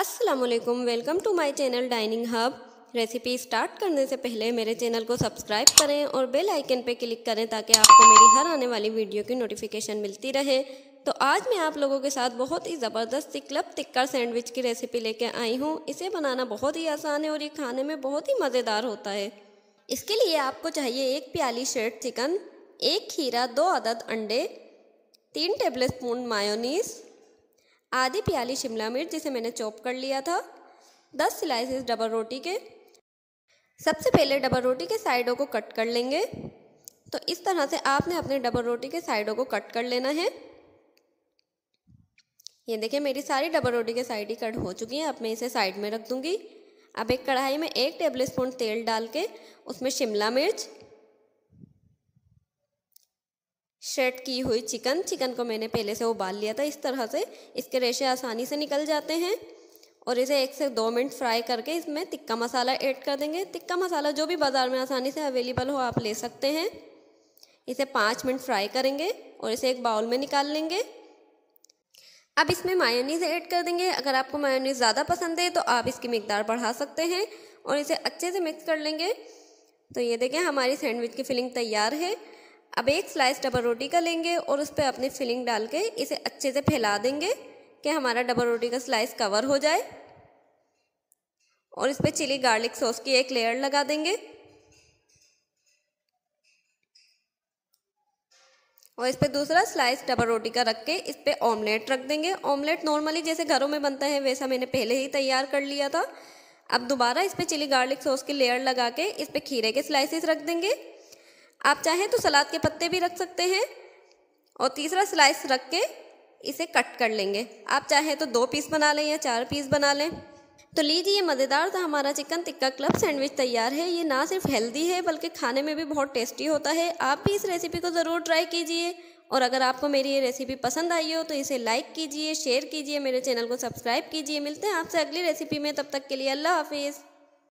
अस्सलाम वालेकुम welcome to my channel dining hub recipe start करने से पहले मेरे चैनल को सब्सक्राइब करें और बेल आइकन पर क्लिक करें ताकि आपको मेरी हर आने वाली वीडियो की नोटिफिकेशन मिलती रहे तो आज मैं आप लोगों के साथ बहुत ही ज़बरदस्त क्लब टिक्कर सैंडविच की रेसिपी लेके आई हूँ इसे बनाना बहुत ही आसान है और ये खाने में बहुत ही मज़ेदार होता है इसके लिए आपको चाहिए एक प्याली शेड चिकन एक खीरा दो अदद अंडे तीन टेबल स्पून मायोनीज़ आधी प्याली शिमला मिर्च जिसे मैंने चॉप कर लिया था दस स्लाइसेस डबल रोटी के सबसे पहले डबल रोटी के साइडों को कट कर लेंगे तो इस तरह से आपने अपने डबल रोटी के साइडों को कट कर लेना है ये देखिए मेरी सारी डबल रोटी के साइड ही कट हो चुकी हैं अब मैं इसे साइड में रख दूँगी अब एक कढ़ाई में एक टेबल स्पून तेल डाल के उसमें शिमला मिर्च शेड की हुई चिकन चिकन को मैंने पहले से उबाल लिया था इस तरह से इसके रेशे आसानी से निकल जाते हैं और इसे एक से दो मिनट फ्राई करके इसमें टिक्का मसाला ऐड कर देंगे टिक्का मसाला जो भी बाज़ार में आसानी से अवेलेबल हो आप ले सकते हैं इसे पाँच मिनट फ्राई करेंगे और इसे एक बाउल में निकाल लेंगे अब इसमें मायोनीज़ ऐड कर देंगे अगर आपको मायोनीज़ ज़्यादा पसंद है तो आप इसकी मकदार बढ़ा सकते हैं और इसे अच्छे से मिक्स कर लेंगे तो ये देखें हमारी सैंडविच की फिलिंग तैयार है अब एक स्लाइस डबल रोटी का लेंगे और उस पर अपनी फिलिंग डाल के इसे अच्छे से फैला देंगे कि हमारा डबल रोटी का स्लाइस कवर हो जाए और इस पर चिली गार्लिक सॉस की एक लेयर लगा देंगे और इस पर दूसरा स्लाइस डबल रोटी का रख के इस पर ऑमलेट रख देंगे ऑमलेट नॉर्मली जैसे घरों में बनता है वैसा मैंने पहले ही तैयार कर लिया था अब दोबारा इस पर चिली गार्लिक सॉस की लेयर लगा के इस पर खीरे के स्लाइसेस रख देंगे आप चाहें तो सलाद के पत्ते भी रख सकते हैं और तीसरा स्लाइस रख के इसे कट कर लेंगे आप चाहें तो दो पीस बना लें या चार पीस बना लें तो लीजिए ये मज़ेदार था हमारा चिकन टिक्का क्लब सैंडविच तैयार है ये ना सिर्फ हेल्दी है बल्कि खाने में भी बहुत टेस्टी होता है आप भी इस रेसिपी को ज़रूर ट्राई कीजिए और अगर आपको मेरी ये रेसिपी पसंद आई हो तो इसे लाइक कीजिए शेयर कीजिए मेरे चैनल को सब्सक्राइब कीजिए मिलते हैं आपसे अगली रेसिपी में तब तक के लिए अल्लाह हाफिज़